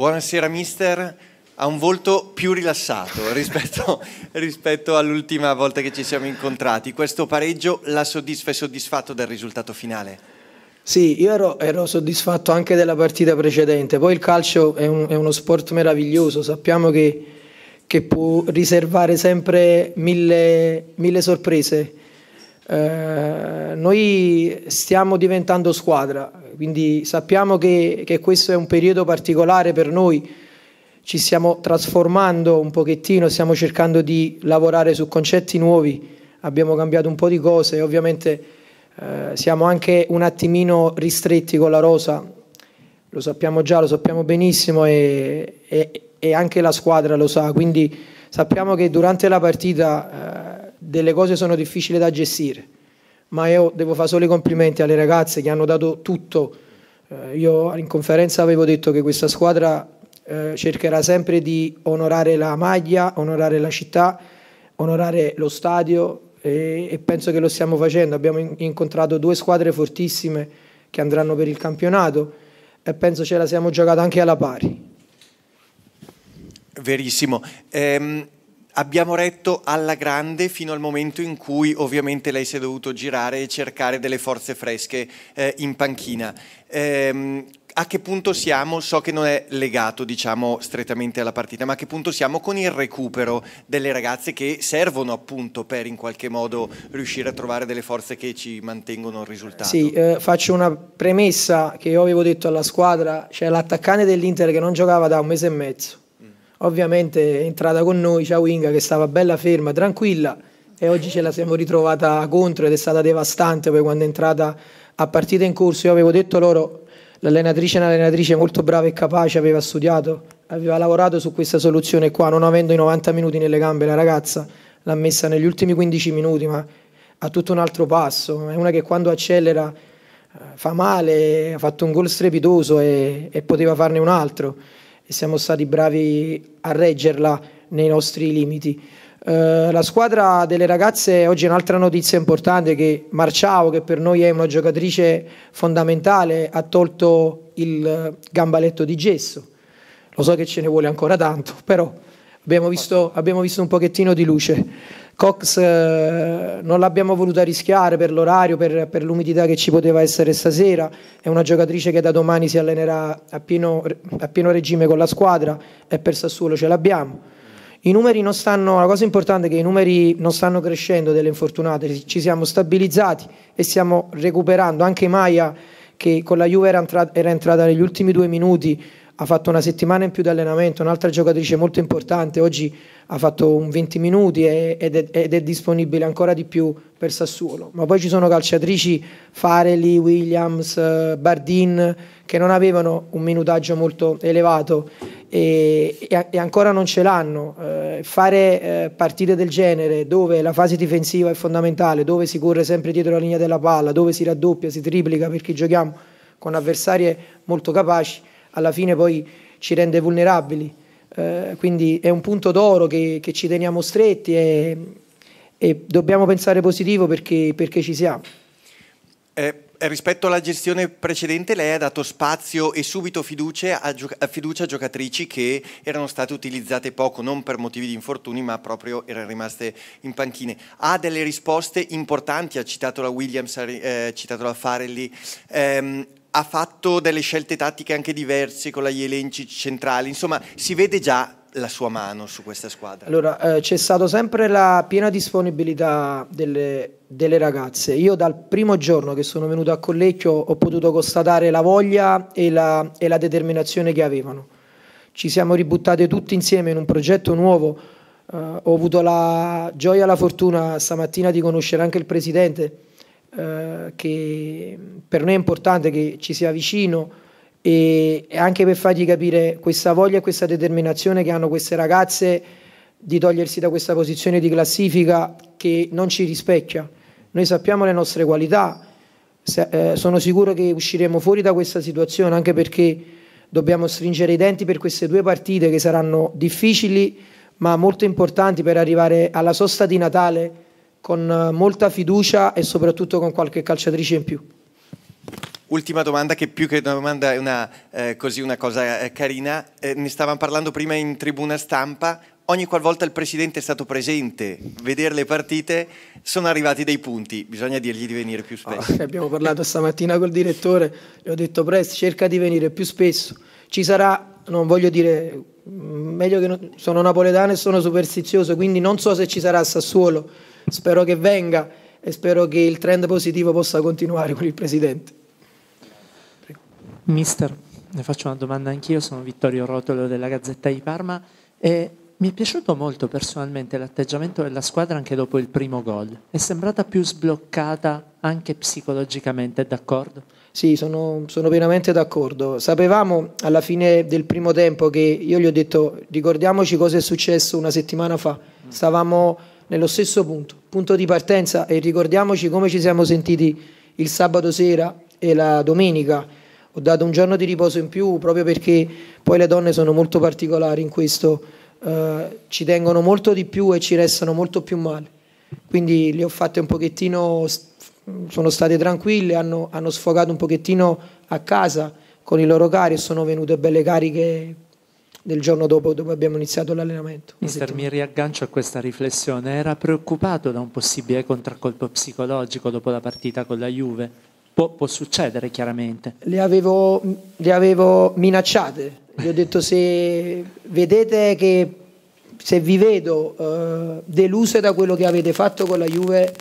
Buonasera mister, ha un volto più rilassato rispetto, rispetto all'ultima volta che ci siamo incontrati. Questo pareggio la soddisfa e soddisfatto del risultato finale? Sì, io ero, ero, soddisfatto anche della partita precedente, poi il calcio è, un, è uno sport meraviglioso, sappiamo che, che può riservare sempre mille, mille sorprese. Eh, noi stiamo diventando squadra, quindi sappiamo che, che questo è un periodo particolare per noi, ci stiamo trasformando un pochettino, stiamo cercando di lavorare su concetti nuovi, abbiamo cambiato un po' di cose, ovviamente eh, siamo anche un attimino ristretti con la rosa, lo sappiamo già, lo sappiamo benissimo e, e, e anche la squadra lo sa, quindi sappiamo che durante la partita eh, delle cose sono difficili da gestire ma io devo fare solo i complimenti alle ragazze che hanno dato tutto. Eh, io in conferenza avevo detto che questa squadra eh, cercherà sempre di onorare la maglia, onorare la città, onorare lo stadio e, penso che lo stiamo facendo. Abbiamo incontrato due squadre fortissime che andranno per il campionato e penso ce la siamo giocata anche alla pari. Verissimo. Ehm abbiamo retto alla grande fino al momento in cui ovviamente lei si è dovuto girare e cercare delle forze fresche eh, in panchina. Ehm, a che punto siamo? So che non è legato diciamo strettamente alla partita, ma a che punto siamo con il recupero delle ragazze che servono appunto per in qualche modo riuscire a trovare delle forze che ci mantengono il risultato? Sì, eh, faccio una premessa che io avevo detto alla squadra, cioè l'attaccante dell'Inter che non giocava da un mese e mezzo Ovviamente è entrata con noi Ciawinga che stava bella ferma, tranquilla e oggi ce la siamo ritrovata contro ed è stata devastante poi quando è entrata a partita in corso. Io avevo detto loro, l'allenatrice è un'allenatrice molto brava e capace, aveva studiato, aveva lavorato su questa soluzione qua, non avendo i 90 minuti nelle gambe la ragazza l'ha messa negli ultimi 15 minuti, ma ha tutto un altro passo, è una che quando accelera eh, fa male, ha fatto un gol strepitoso e, e poteva farne un altro e siamo stati bravi a reggerla nei nostri limiti. Uh, la squadra delle ragazze oggi è un'altra notizia importante che Marciao, che per noi è una giocatrice fondamentale, ha tolto il gambaletto di gesso. Lo so che ce ne vuole ancora tanto, però abbiamo visto, abbiamo visto un pochettino di luce. Cox eh, non l'abbiamo voluta rischiare per l'orario, per, per, l'umidità che ci poteva essere stasera, è una giocatrice che da domani si allenerà a pieno, a pieno regime con la squadra e per Sassuolo ce l'abbiamo. I numeri non stanno, la cosa importante è che i numeri non stanno crescendo delle infortunate, ci siamo stabilizzati e stiamo recuperando. Anche Maia, che con la Juve era, entrata, era entrata negli ultimi due minuti, ha fatto una settimana in più di allenamento, un'altra giocatrice molto importante, oggi ha fatto un 20 minuti ed è, ed è, disponibile ancora di più per Sassuolo. Ma poi ci sono calciatrici, Farelli, Williams, eh, Bardin, che non avevano un minutaggio molto elevato e, e ancora non ce l'hanno. Eh, fare eh, partite del genere dove la fase difensiva è fondamentale, dove si corre sempre dietro la linea della palla, dove si raddoppia, si triplica perché giochiamo con avversarie molto capaci, alla fine poi ci rende vulnerabili eh, quindi è un punto d'oro che, che ci teniamo stretti e, e, dobbiamo pensare positivo perché, perché ci siamo. Eh rispetto alla gestione precedente lei ha dato spazio e subito eh, fiducia a, giocatrici che erano state utilizzate poco, non per motivi di infortuni, ma proprio erano rimaste in panchine. Ha delle risposte importanti, ha citato la Williams, ha eh, citato la Farelli. Ehm, ha fatto delle scelte tattiche anche diverse con la Jelenci centrale, insomma si vede già la sua mano su questa squadra? Allora, eh, c'è stata sempre la piena disponibilità delle, delle, ragazze. Io dal primo giorno che sono venuto a Collecchio ho potuto constatare la voglia e la, e la determinazione che avevano. Ci siamo ributtate tutti insieme in un progetto nuovo. Eh, ho avuto la gioia e la fortuna stamattina di conoscere anche il presidente, eh, che per noi è importante che ci sia vicino e anche per fargli capire questa voglia e questa determinazione che hanno queste ragazze di togliersi da questa posizione di classifica che non ci rispecchia. Noi sappiamo le nostre qualità, eh, sono sicuro che usciremo fuori da questa situazione anche perché dobbiamo stringere i denti per queste due partite che saranno difficili ma molto importanti per arrivare alla sosta di Natale con molta fiducia e soprattutto con qualche calciatrice in più. Ultima domanda che più che una domanda è una, eh, così una cosa eh, carina, eh, ne stavamo parlando prima in tribuna stampa, ogni qualvolta il presidente è stato presente, a vedere le partite, sono arrivati dei punti, bisogna dirgli di venire più ah, spesso. Oh, abbiamo parlato stamattina col direttore, gli ho detto presto, cerca di venire più spesso, ci sarà, non voglio dire, mm, meglio che non, sono napoletano e sono superstizioso, quindi non so se ci sarà a Sassuolo, spero che venga e spero che il trend positivo possa continuare con il presidente. Mister, ne faccio una domanda anch'io, sono Vittorio Rotolo della Gazzetta di Parma e mi è piaciuto molto personalmente l'atteggiamento della squadra anche dopo il primo gol. È sembrata più sbloccata anche psicologicamente, d'accordo? Sì, sono, sono pienamente d'accordo. Sapevamo alla fine del primo tempo che io gli ho detto ricordiamoci cosa è successo una settimana fa. Mm. Stavamo nello stesso punto, punto di partenza e ricordiamoci come ci siamo sentiti il sabato sera e la domenica ho dato un giorno di riposo in più proprio perché poi le donne sono molto particolari in questo, eh, ci tengono molto di più e ci restano molto più male. Quindi le ho fatte un pochettino, sono state tranquille, hanno, hanno sfogato un pochettino a casa con i loro cari e sono venute belle cariche del giorno dopo, dopo abbiamo iniziato l'allenamento. Mister, mi riaggancio a questa riflessione. Era preoccupato da un possibile contraccolpo psicologico dopo la partita con la Juve? Può, può succedere chiaramente. Le avevo, le avevo minacciate, gli ho detto se vedete che se vi vedo eh, deluse da quello che avete fatto con la Juve, ehm,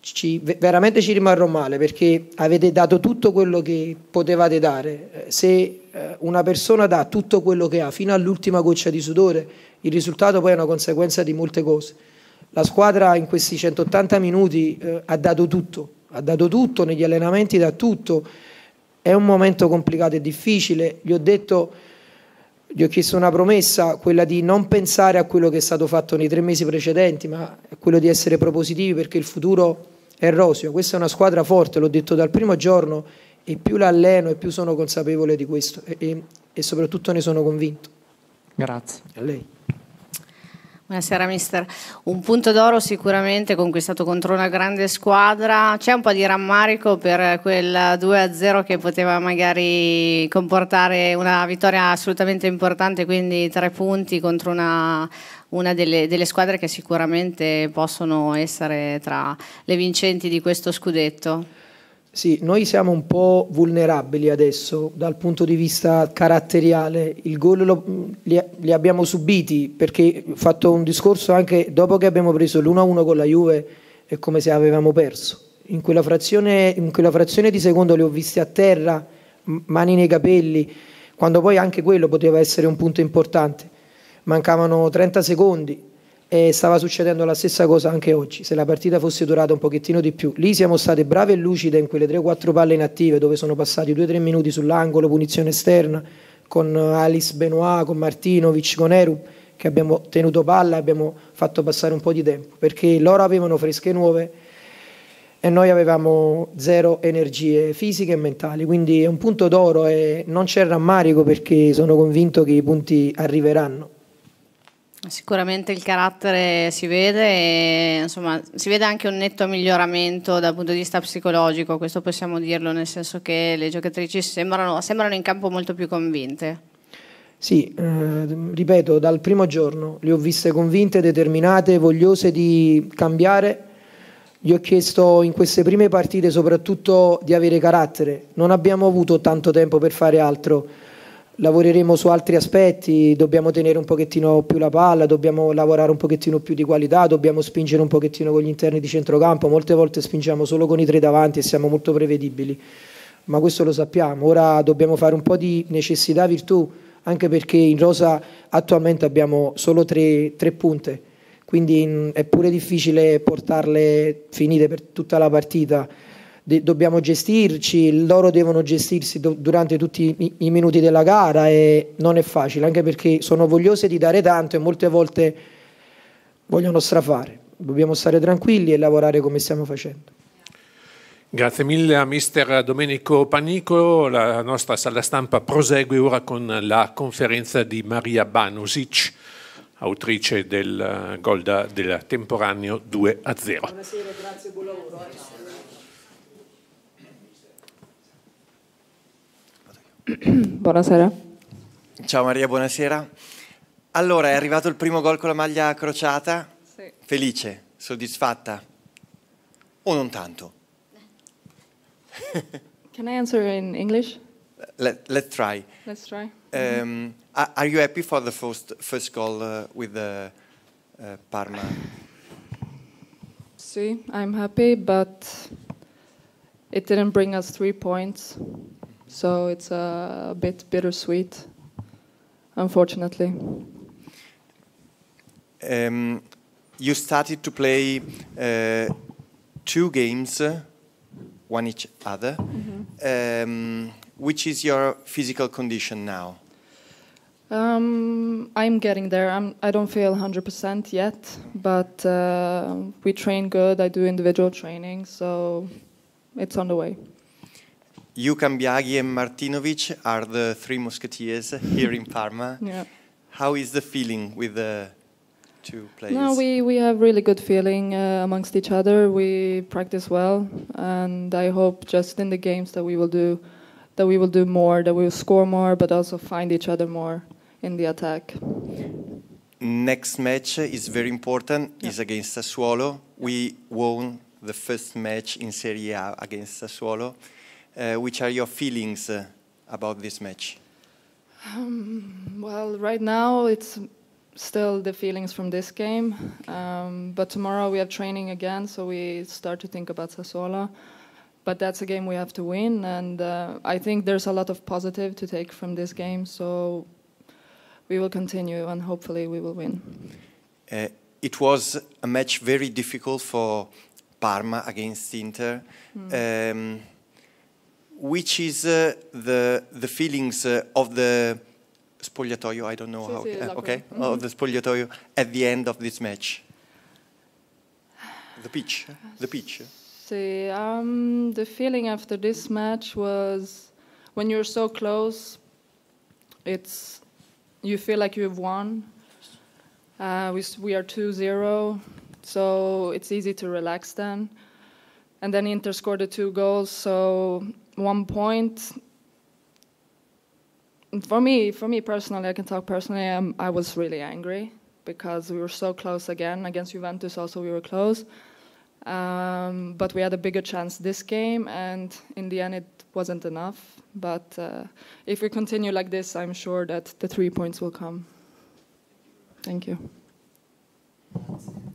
ci, veramente ci rimarrò male perché avete dato tutto quello che potevate dare. Se eh, una persona dà tutto quello che ha fino all'ultima goccia di sudore, il risultato poi è una conseguenza di molte cose. La squadra in questi 180 minuti eh, ha dato tutto, ha dato tutto negli allenamenti, da tutto. È un momento complicato e difficile. Gli ho detto, gli ho chiesto una promessa, quella di non pensare a quello che è stato fatto nei tre mesi precedenti, ma quello di essere propositivi perché il futuro è roseo. Questa è una squadra forte, l'ho detto dal primo giorno e più l'alleno e più sono consapevole di questo e, e, e soprattutto ne sono convinto. Grazie. A lei. Buonasera mister, un punto d'oro sicuramente conquistato contro una grande squadra, c'è un po' di rammarico per quel 2-0 che poteva magari comportare una vittoria assolutamente importante, quindi tre punti contro una, una delle, delle, squadre che sicuramente possono essere tra le vincenti di questo scudetto. Sì, noi siamo un po' vulnerabili adesso dal punto di vista caratteriale. Il gol lo, li, li, abbiamo subiti perché ho fatto un discorso anche dopo che abbiamo preso l'1-1 con la Juve, è come se avevamo perso. In quella, frazione, in quella frazione di secondo li ho visti a terra, mani nei capelli, quando poi anche quello poteva essere un punto importante. Mancavano 30 secondi, e stava succedendo la stessa cosa anche oggi, se la partita fosse durata un pochettino di più. Lì siamo state brave e lucide in quelle 3-4 palle inattive dove sono passati 2-3 minuti sull'angolo, punizione esterna, con Alice Benoit, con Martinovic, con Eru, che abbiamo tenuto palla e abbiamo fatto passare un po' di tempo, perché loro avevano fresche nuove e noi avevamo zero energie fisiche e mentali, quindi è un punto d'oro e non c'è rammarico perché sono convinto che i punti arriveranno Sicuramente il carattere si vede e insomma, si vede anche un netto miglioramento dal punto di vista psicologico, questo possiamo dirlo, nel senso che le giocatrici sembrano, sembrano in campo molto più convinte. Sì, eh, ripeto, dal primo giorno le ho viste convinte, determinate, vogliose di cambiare. Gli ho chiesto in queste prime partite soprattutto di avere carattere. Non abbiamo avuto tanto tempo per fare altro lavoreremo su altri aspetti, dobbiamo tenere un pochettino più la palla, dobbiamo lavorare un pochettino più di qualità, dobbiamo spingere un pochettino con gli interni di centrocampo, molte volte spingiamo solo con i tre davanti e siamo molto prevedibili, ma questo lo sappiamo, ora dobbiamo fare un po' di necessità virtù, anche perché in rosa attualmente abbiamo solo tre, tre punte, quindi mm, è pure difficile portarle finite per tutta la partita dobbiamo gestirci, loro devono gestirsi do, durante tutti i, i, minuti della gara e non è facile, anche perché sono vogliose di dare tanto e molte volte vogliono strafare. Dobbiamo stare tranquilli e lavorare come stiamo facendo. Grazie mille a mister Domenico Panicolo. La nostra sala stampa prosegue ora con la conferenza di Maria Banusic, autrice del eh, gol del temporaneo 2 a 0. Buonasera, grazie. Buonasera. Ciao Maria, buonasera. Allora, è arrivato il primo gol con la maglia crociata? Sì. Felice, soddisfatta? O non tanto? Can I answer in English? Let, let's try. Let's try. Um, are you happy for the first, first goal uh, with the uh, uh, Parma? Sì, I'm happy, but it didn't bring us three points. So it's a bit bittersweet, unfortunately. Um, you started to play uh, two games, uh, one each other. Mm -hmm. um, which is your physical condition now? Um, I'm getting there. I'm, I do not feel 100% yet, but uh, we train good. I do individual training, so it's on the way. You, Biaghi and Martinovic are the three musketeers here in Parma. Yeah. How is the feeling with the two players? No, we, we have really good feeling uh, amongst each other. We practice well, and I hope just in the games that we will do, that we will do more, that we will score more, but also find each other more in the attack. Next match is very important. Yeah. is against Sassuolo. We won the first match in Serie A against Sassuolo. Uh, which are your feelings uh, about this match? Um, well, right now it's still the feelings from this game, um, but tomorrow we have training again, so we start to think about Sassuolo. But that's a game we have to win, and uh, I think there's a lot of positive to take from this game, so we will continue and hopefully we will win. Uh, it was a match very difficult for Parma against Inter. Mm. Um, which is uh, the the feelings uh, of the spogliatoio. I don't know sì, how. Sì, uh, okay, mm -hmm. of the spogliatoio at the end of this match. The pitch, eh? the pitch. See, um, the feeling after this match was when you're so close. It's you feel like you've won. Uh, we we are 2-0, so it's easy to relax then. And then Inter scored the two goals, so one point for me for me personally i can talk personally um, i was really angry because we were so close again against juventus also we were close um, but we had a bigger chance this game and in the end it wasn't enough but uh, if we continue like this i'm sure that the three points will come thank you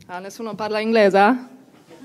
ah, nessuno parla inglese eh?